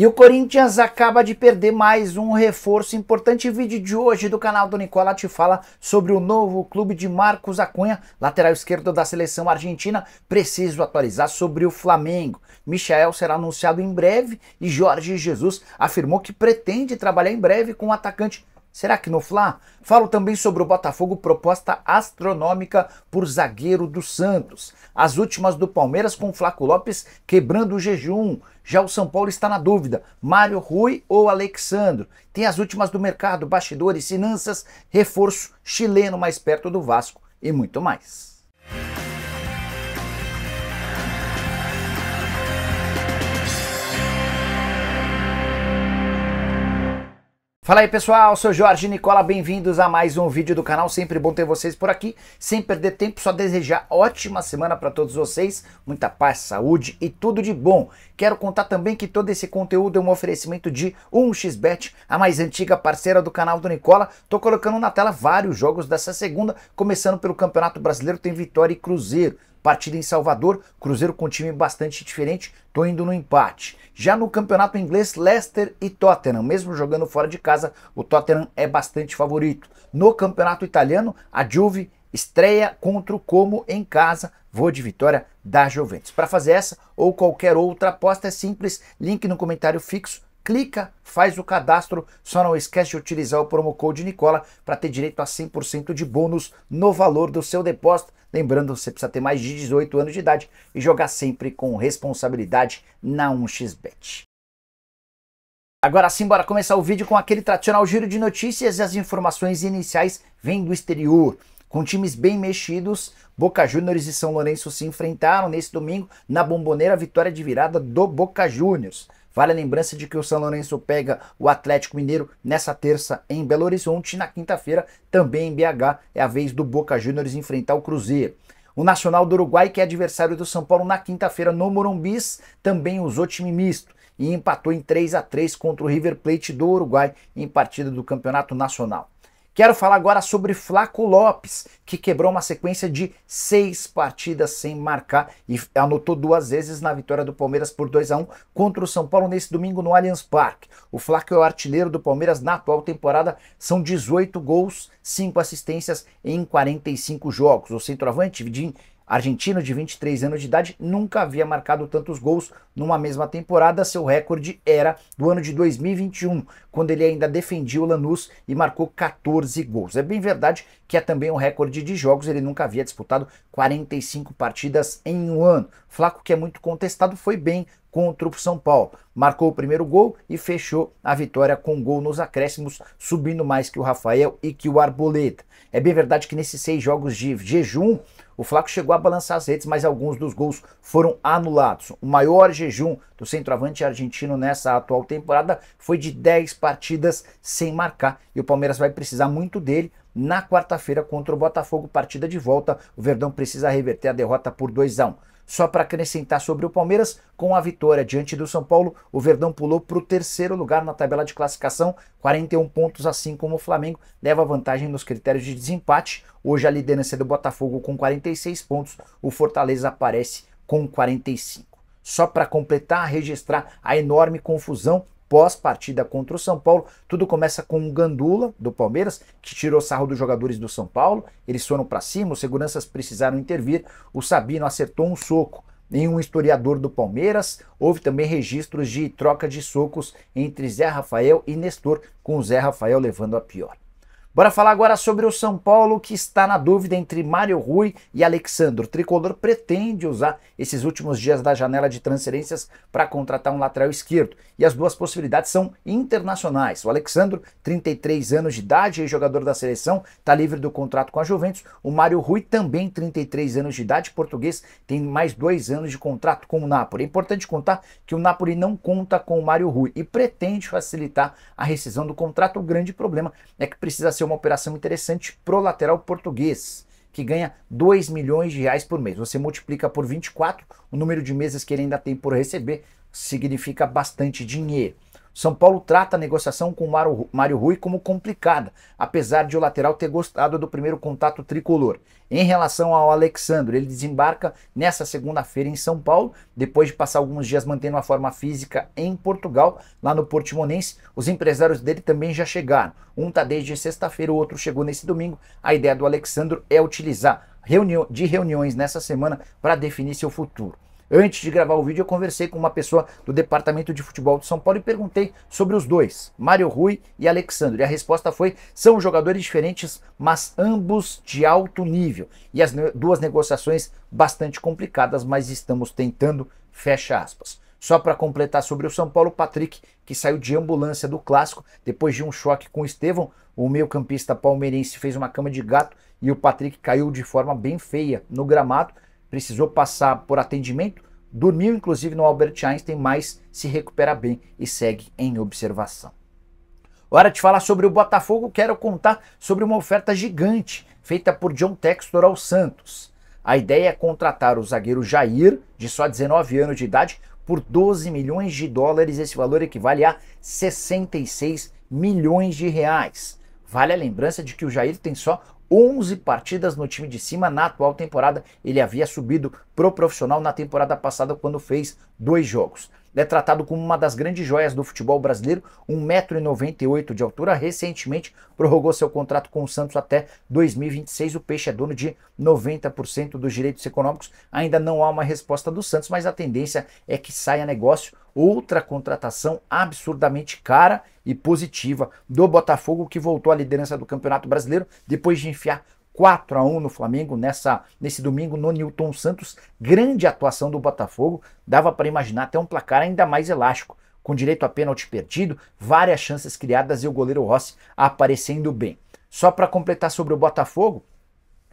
E o Corinthians acaba de perder mais um reforço. Importante vídeo de hoje do canal do Nicola te fala sobre o novo clube de Marcos Acunha, lateral esquerdo da seleção argentina. Preciso atualizar sobre o Flamengo. Michael será anunciado em breve e Jorge Jesus afirmou que pretende trabalhar em breve com o atacante Será que no Fla? Falo também sobre o Botafogo proposta astronômica por zagueiro do Santos. As últimas do Palmeiras com Flaco Lopes quebrando o jejum. Já o São Paulo está na dúvida, Mário Rui ou Alexandro. Tem as últimas do mercado, bastidores, finanças, reforço chileno mais perto do Vasco e muito mais. Fala aí pessoal, sou Jorge Nicola, bem-vindos a mais um vídeo do canal. Sempre bom ter vocês por aqui. Sem perder tempo, só desejar ótima semana para todos vocês, muita paz, saúde e tudo de bom. Quero contar também que todo esse conteúdo é um oferecimento de 1xBet, a mais antiga parceira do canal do Nicola. Tô colocando na tela vários jogos dessa segunda, começando pelo Campeonato Brasileiro, tem Vitória e Cruzeiro. Partida em Salvador, Cruzeiro com um time bastante diferente, tô indo no empate. Já no campeonato inglês, Leicester e Tottenham, mesmo jogando fora de casa, o Tottenham é bastante favorito. No campeonato italiano, a Juve estreia contra o Como em casa, vou de vitória da Juventus. Para fazer essa ou qualquer outra aposta é simples, link no comentário fixo clica, faz o cadastro, só não esquece de utilizar o promo code Nicola para ter direito a 100% de bônus no valor do seu depósito. Lembrando, você precisa ter mais de 18 anos de idade e jogar sempre com responsabilidade na 1xBet. Agora sim, bora começar o vídeo com aquele tradicional giro de notícias e as informações iniciais vêm do exterior com times bem mexidos. Boca Juniors e São Lourenço se enfrentaram nesse domingo na bomboneira vitória de virada do Boca Juniors. Vale a lembrança de que o São Lourenço pega o Atlético Mineiro nessa terça em Belo Horizonte. Na quinta-feira, também em BH, é a vez do Boca Juniors enfrentar o Cruzeiro. O Nacional do Uruguai, que é adversário do São Paulo na quinta-feira no Morumbis, também usou time misto e empatou em 3 a 3 contra o River Plate do Uruguai em partida do Campeonato Nacional. Quero falar agora sobre Flaco Lopes, que quebrou uma sequência de seis partidas sem marcar e anotou duas vezes na vitória do Palmeiras por 2 a 1 contra o São Paulo nesse domingo no Allianz Parque. O Flaco é o artilheiro do Palmeiras na atual temporada, são 18 gols, 5 assistências em 45 jogos. O centroavante de Argentino de 23 anos de idade nunca havia marcado tantos gols numa mesma temporada. Seu recorde era do ano de 2021, quando ele ainda defendia o Lanús e marcou 14 gols. É bem verdade que é também um recorde de jogos, ele nunca havia disputado 45 partidas em um ano. Flaco, que é muito contestado, foi bem contra o São Paulo. Marcou o primeiro gol e fechou a vitória com gol nos acréscimos, subindo mais que o Rafael e que o Arboleta. É bem verdade que nesses seis jogos de jejum, o Flaco chegou a balançar as redes, mas alguns dos gols foram anulados. O maior jejum do centroavante argentino nessa atual temporada foi de 10 partidas sem marcar. E o Palmeiras vai precisar muito dele na quarta-feira contra o Botafogo, partida de volta. O Verdão precisa reverter a derrota por 2 a 1. Um. Só para acrescentar sobre o Palmeiras, com a vitória diante do São Paulo, o Verdão pulou para o terceiro lugar na tabela de classificação, 41 pontos, assim como o Flamengo leva vantagem nos critérios de desempate. Hoje a liderança é do Botafogo com 46 pontos, o Fortaleza aparece com 45 só para completar, registrar a enorme confusão pós-partida contra o São Paulo. Tudo começa com o Gandula, do Palmeiras, que tirou sarro dos jogadores do São Paulo. Eles foram para cima, os seguranças precisaram intervir. O Sabino acertou um soco em um historiador do Palmeiras. Houve também registros de troca de socos entre Zé Rafael e Nestor, com o Zé Rafael levando a pior. Bora falar agora sobre o São Paulo que está na dúvida entre Mário Rui e Alexandre. O tricolor pretende usar esses últimos dias da janela de transferências para contratar um lateral esquerdo. E as duas possibilidades são internacionais. O Alexandre, 33 anos de idade e jogador da seleção, está livre do contrato com a Juventus. O Mário Rui, também 33 anos de idade, português, tem mais dois anos de contrato com o Napoli. É importante contar que o Napoli não conta com o Mário Rui e pretende facilitar a rescisão do contrato. O grande problema é que precisa ser uma operação interessante pro lateral português, que ganha 2 milhões de reais por mês. Você multiplica por 24 o número de meses que ele ainda tem por receber, significa bastante dinheiro. São Paulo trata a negociação com Mário Rui como complicada, apesar de o lateral ter gostado do primeiro contato tricolor. Em relação ao Alexandre, ele desembarca nessa segunda-feira em São Paulo, depois de passar alguns dias mantendo a forma física em Portugal, lá no Portimonense. Os empresários dele também já chegaram. Um está desde sexta-feira, o outro chegou nesse domingo. A ideia do Alexandre é utilizar reunião, de reuniões nessa semana para definir seu futuro. Antes de gravar o vídeo, eu conversei com uma pessoa do departamento de futebol de São Paulo e perguntei sobre os dois, Mário Rui e Alexandre. E a resposta foi: são jogadores diferentes, mas ambos de alto nível. E as duas negociações bastante complicadas, mas estamos tentando. Fecha aspas. Só para completar sobre o São Paulo, Patrick, que saiu de ambulância do clássico depois de um choque com o Estevão, o meio-campista palmeirense fez uma cama de gato e o Patrick caiu de forma bem feia no gramado precisou passar por atendimento, dormiu inclusive no Albert Einstein, mas se recupera bem e segue em observação. Hora de falar sobre o Botafogo, quero contar sobre uma oferta gigante feita por John Textor ao Santos. A ideia é contratar o zagueiro Jair, de só 19 anos de idade, por 12 milhões de dólares. Esse valor equivale a 66 milhões de reais. Vale a lembrança de que o Jair tem só 11 partidas no time de cima na atual temporada. Ele havia subido pro profissional na temporada passada quando fez dois jogos é tratado como uma das grandes joias do futebol brasileiro, 1,98m de altura. Recentemente prorrogou seu contrato com o Santos até 2026. O Peixe é dono de 90% dos direitos econômicos. Ainda não há uma resposta do Santos, mas a tendência é que saia negócio. Outra contratação absurdamente cara e positiva do Botafogo, que voltou à liderança do Campeonato Brasileiro depois de enfiar 4 a 1 no Flamengo nessa, nesse domingo no Newton Santos. Grande atuação do Botafogo, dava para imaginar até um placar ainda mais elástico, com direito a pênalti perdido, várias chances criadas e o goleiro Rossi aparecendo bem. Só para completar sobre o Botafogo,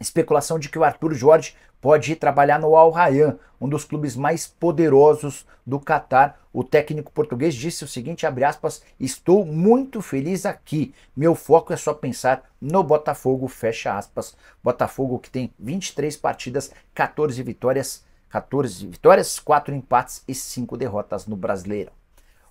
especulação de que o Arthur Jorge pode ir trabalhar no Al Rayyan, um dos clubes mais poderosos do Catar. O técnico português disse o seguinte, aspas, estou muito feliz aqui, meu foco é só pensar no Botafogo, fecha aspas. Botafogo que tem 23 partidas, 14 vitórias, 14 vitórias, 4 empates e 5 derrotas no Brasileiro.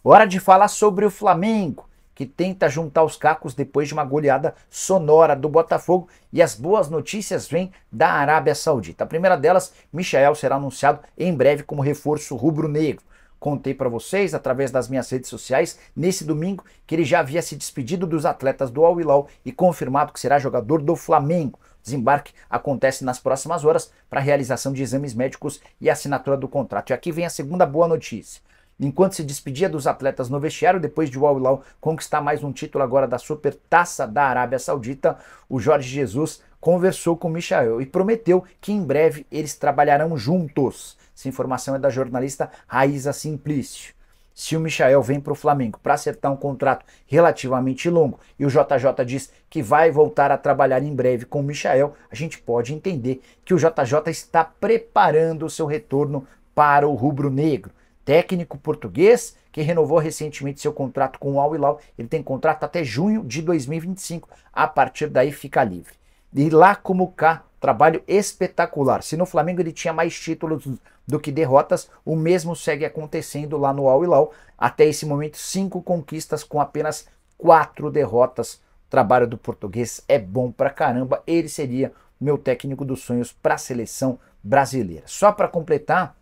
Hora de falar sobre o Flamengo que tenta juntar os cacos depois de uma goleada sonora do Botafogo e as boas notícias vêm da Arábia Saudita. A primeira delas, Michael será anunciado em breve como reforço rubro-negro. Contei para vocês através das minhas redes sociais nesse domingo que ele já havia se despedido dos atletas do Al Hilal e confirmado que será jogador do Flamengo. Desembarque acontece nas próximas horas para realização de exames médicos e assinatura do contrato. E aqui vem a segunda boa notícia enquanto se despedia dos atletas no vestiário, depois de o Al Hilal conquistar mais um título agora da Supertaça da Arábia Saudita, o Jorge Jesus conversou com Michael e prometeu que em breve eles trabalharão juntos. Essa informação é da jornalista Raiza Simplício. Se o Michael vem para o Flamengo para acertar um contrato relativamente longo e o JJ diz que vai voltar a trabalhar em breve com o Michael, a gente pode entender que o JJ está preparando o seu retorno para o rubro-negro técnico português que renovou recentemente seu contrato com o Al Hilal. Ele tem contrato até junho de 2025. A partir daí fica livre. E lá como cá, trabalho espetacular. Se no Flamengo ele tinha mais títulos do que derrotas, o mesmo segue acontecendo lá no Al Hilal. Até esse momento, cinco conquistas com apenas quatro derrotas. O trabalho do português é bom pra caramba. Ele seria meu técnico dos sonhos para a seleção brasileira. Só para completar,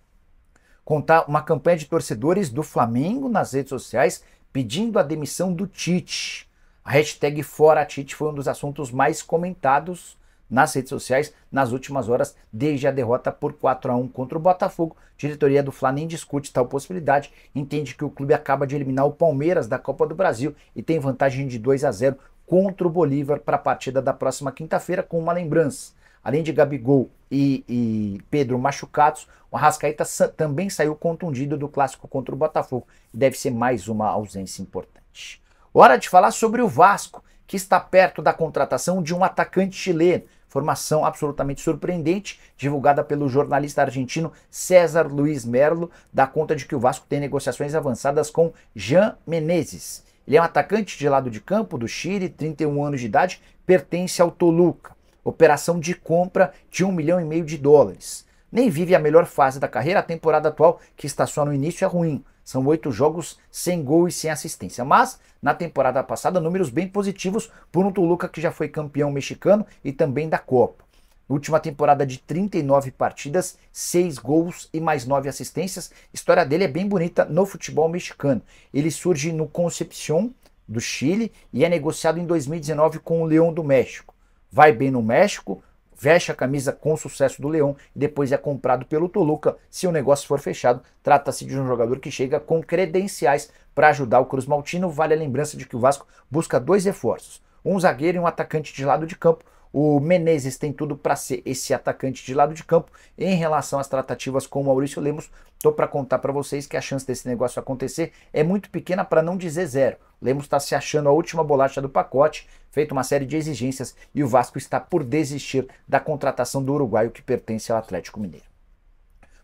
contar uma campanha de torcedores do Flamengo nas redes sociais pedindo a demissão do Tite. A hashtag Fora Tite foi um dos assuntos mais comentados nas redes sociais nas últimas horas, desde a derrota por 4 a 1 contra o Botafogo. A diretoria do Flamengo nem discute tal possibilidade, entende que o clube acaba de eliminar o Palmeiras da Copa do Brasil e tem vantagem de 2 a 0 contra o Bolívar para a partida da próxima quinta-feira, com uma lembrança. Além de Gabigol e, e Pedro machucados, o Arrascaeta também saiu contundido do clássico contra o Botafogo e deve ser mais uma ausência importante. Hora de falar sobre o Vasco, que está perto da contratação de um atacante chileno. Formação absolutamente surpreendente, divulgada pelo jornalista argentino César Luiz Merlo, dá conta de que o Vasco tem negociações avançadas com Jean Menezes. Ele é um atacante de lado de campo do Chile, 31 anos de idade, pertence ao Toluca operação de compra de um milhão e meio de dólares. Nem vive a melhor fase da carreira, a temporada atual, que está só no início, é ruim. São oito jogos sem gol e sem assistência. Mas, na temporada passada, números bem positivos por um Toluca que já foi campeão mexicano e também da Copa. Última temporada de 39 partidas, 6 gols e mais 9 assistências. A história dele é bem bonita no futebol mexicano. Ele surge no Concepción, do Chile, e é negociado em 2019 com o Leão do México vai bem no México, veste a camisa com sucesso do Leão e depois é comprado pelo Toluca. Se o negócio for fechado, trata-se de um jogador que chega com credenciais para ajudar o Cruz Maltino. Vale a lembrança de que o Vasco busca dois reforços, um zagueiro e um atacante de lado de campo. O Menezes tem tudo para ser esse atacante de lado de campo. Em relação às tratativas com o Maurício Lemos, tô para contar para vocês que a chance desse negócio acontecer é muito pequena para não dizer zero. Lemos está se achando a última bolacha do pacote, feito uma série de exigências e o Vasco está por desistir da contratação do uruguaio que pertence ao Atlético Mineiro.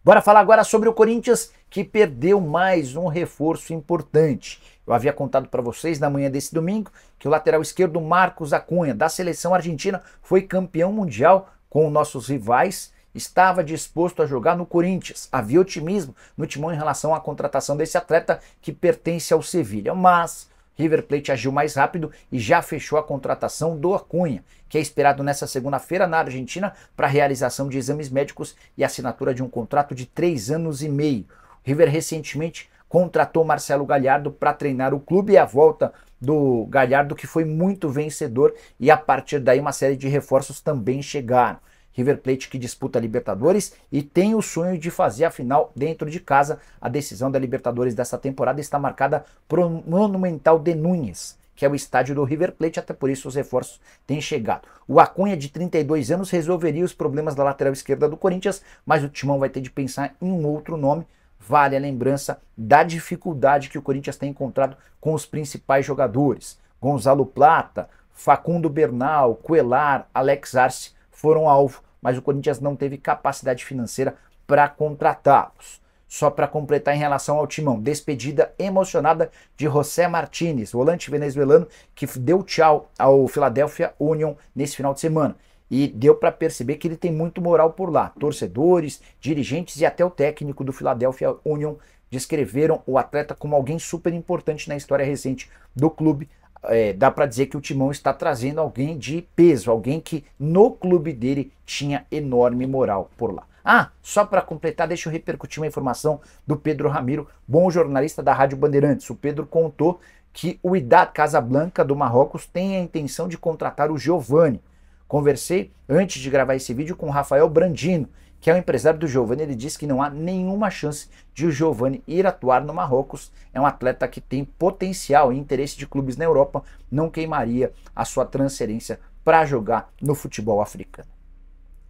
Bora falar agora sobre o Corinthians que perdeu mais um reforço importante. Eu havia contado para vocês na manhã desse domingo que o lateral esquerdo Marcos Acunha, da seleção argentina, foi campeão mundial com nossos rivais estava disposto a jogar no Corinthians. Havia otimismo no timão em relação à contratação desse atleta que pertence ao Sevilha, mas River Plate agiu mais rápido e já fechou a contratação do Acunha, que é esperado nesta segunda-feira na Argentina para realização de exames médicos e assinatura de um contrato de três anos e meio. River recentemente contratou Marcelo Galhardo para treinar o clube e a volta do Galhardo, que foi muito vencedor, e a partir daí uma série de reforços também chegaram. River Plate que disputa a Libertadores e tem o sonho de fazer a final dentro de casa. A decisão da Libertadores dessa temporada está marcada para o Monumental de Nunes, que é o estádio do River Plate, até por isso os reforços têm chegado. O Acunha, de 32 anos, resolveria os problemas da lateral esquerda do Corinthians, mas o Timão vai ter de pensar em um outro nome vale a lembrança da dificuldade que o Corinthians tem encontrado com os principais jogadores. Gonzalo Plata, Facundo Bernal, Coelar, Alex Arce foram alvo, mas o Corinthians não teve capacidade financeira para contratá-los. Só para completar em relação ao timão, despedida emocionada de José Martínez, volante venezuelano que deu tchau ao Philadelphia Union nesse final de semana e deu para perceber que ele tem muito moral por lá. Torcedores, dirigentes e até o técnico do Philadelphia Union descreveram o atleta como alguém super importante na história recente do clube. É, dá para dizer que o Timão está trazendo alguém de peso, alguém que no clube dele tinha enorme moral por lá. Ah, só para completar, deixa eu repercutir uma informação do Pedro Ramiro, bom jornalista da Rádio Bandeirantes. O Pedro contou que o Idá Casablanca do Marrocos tem a intenção de contratar o Giovani, Conversei antes de gravar esse vídeo com Rafael Brandino, que é o empresário do Giovani. Ele disse que não há nenhuma chance de o Giovani ir atuar no Marrocos. É um atleta que tem potencial e interesse de clubes na Europa. Não queimaria a sua transferência para jogar no futebol africano.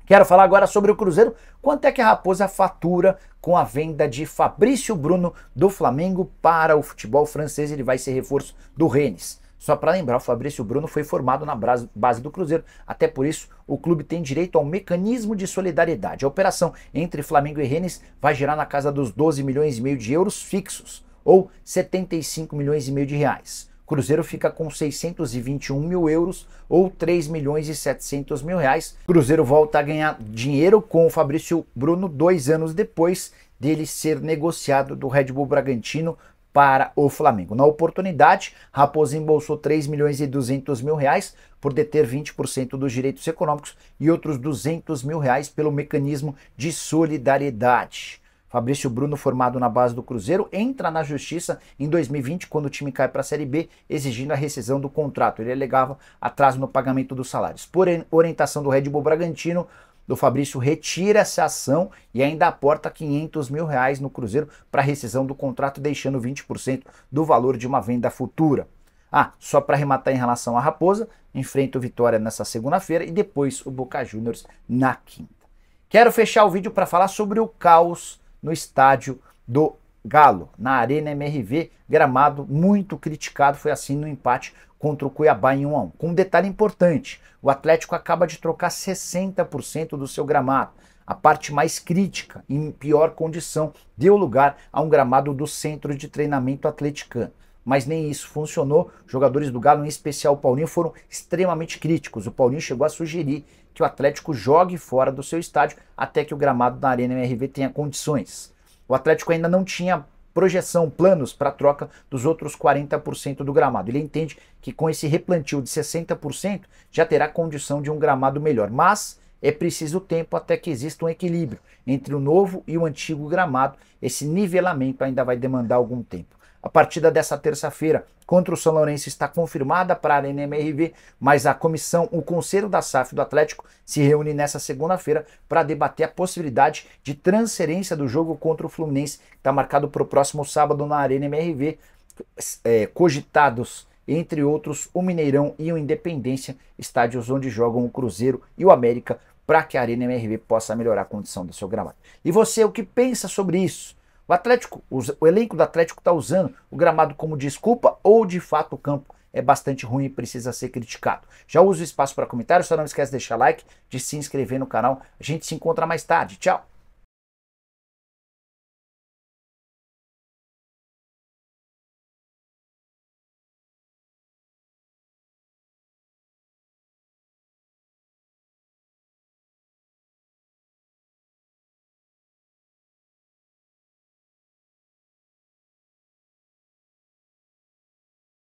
Quero falar agora sobre o Cruzeiro. Quanto é que a Raposa fatura com a venda de Fabrício Bruno do Flamengo para o futebol francês? Ele vai ser reforço do Rennes. Só para lembrar, o Fabrício Bruno foi formado na base do Cruzeiro, até por isso o clube tem direito ao mecanismo de solidariedade. A operação entre Flamengo e Rennes vai girar na casa dos 12 milhões e meio de euros fixos, ou 75 milhões e meio de reais. Cruzeiro fica com 621 mil euros ou 3 milhões e 700 mil reais. Cruzeiro volta a ganhar dinheiro com o Fabrício Bruno dois anos depois dele ser negociado do Red Bull Bragantino para o Flamengo. Na oportunidade, Raposo embolsou 3 milhões e 200 mil reais por deter 20% dos direitos econômicos e outros 200 mil reais pelo mecanismo de solidariedade. Fabrício Bruno, formado na base do Cruzeiro, entra na justiça em 2020, quando o time cai para a Série B, exigindo a rescisão do contrato. Ele alegava atraso no pagamento dos salários. Por orientação do Red Bull Bragantino, do Fabrício retira essa ação e ainda aporta 500 mil reais no Cruzeiro para rescisão do contrato, deixando 20% do valor de uma venda futura. Ah, só para arrematar em relação à Raposa, enfrenta o Vitória nessa segunda-feira e depois o Boca Juniors na quinta. Quero fechar o vídeo para falar sobre o caos no estádio do Galo, na Arena MRV, gramado muito criticado, foi assim no empate contra o Cuiabá em 1 a 1. Com um detalhe importante, o Atlético acaba de trocar 60% do seu gramado. A parte mais crítica, em pior condição, deu lugar a um gramado do Centro de Treinamento Atleticano mas nem isso funcionou. Jogadores do Galo, em especial o Paulinho, foram extremamente críticos. O Paulinho chegou a sugerir que o Atlético jogue fora do seu estádio até que o gramado da Arena MRV tenha condições. O Atlético ainda não tinha projeção, planos para a troca dos outros 40% do gramado. Ele entende que com esse replantio de 60% já terá condição de um gramado melhor, mas é preciso tempo até que exista um equilíbrio entre o novo e o antigo gramado. Esse nivelamento ainda vai demandar algum tempo. A partida dessa terça-feira contra o São Lourenço está confirmada para a Arena MRV, mas a comissão, o Conselho da SAF do Atlético, se reúne nessa segunda-feira para debater a possibilidade de transferência do jogo contra o Fluminense, que está marcado para o próximo sábado na Arena MRV. É, cogitados entre outros o Mineirão e o Independência, estádios onde jogam o Cruzeiro e o América, para que a Arena MRV possa melhorar a condição do seu gramado. E você, o que pensa sobre isso? O Atlético, o elenco do Atlético está usando o gramado como desculpa ou de fato o campo é bastante ruim e precisa ser criticado. Já uso o espaço para comentários, só não esquece de deixar like, de se inscrever no canal. A gente se encontra mais tarde. Tchau!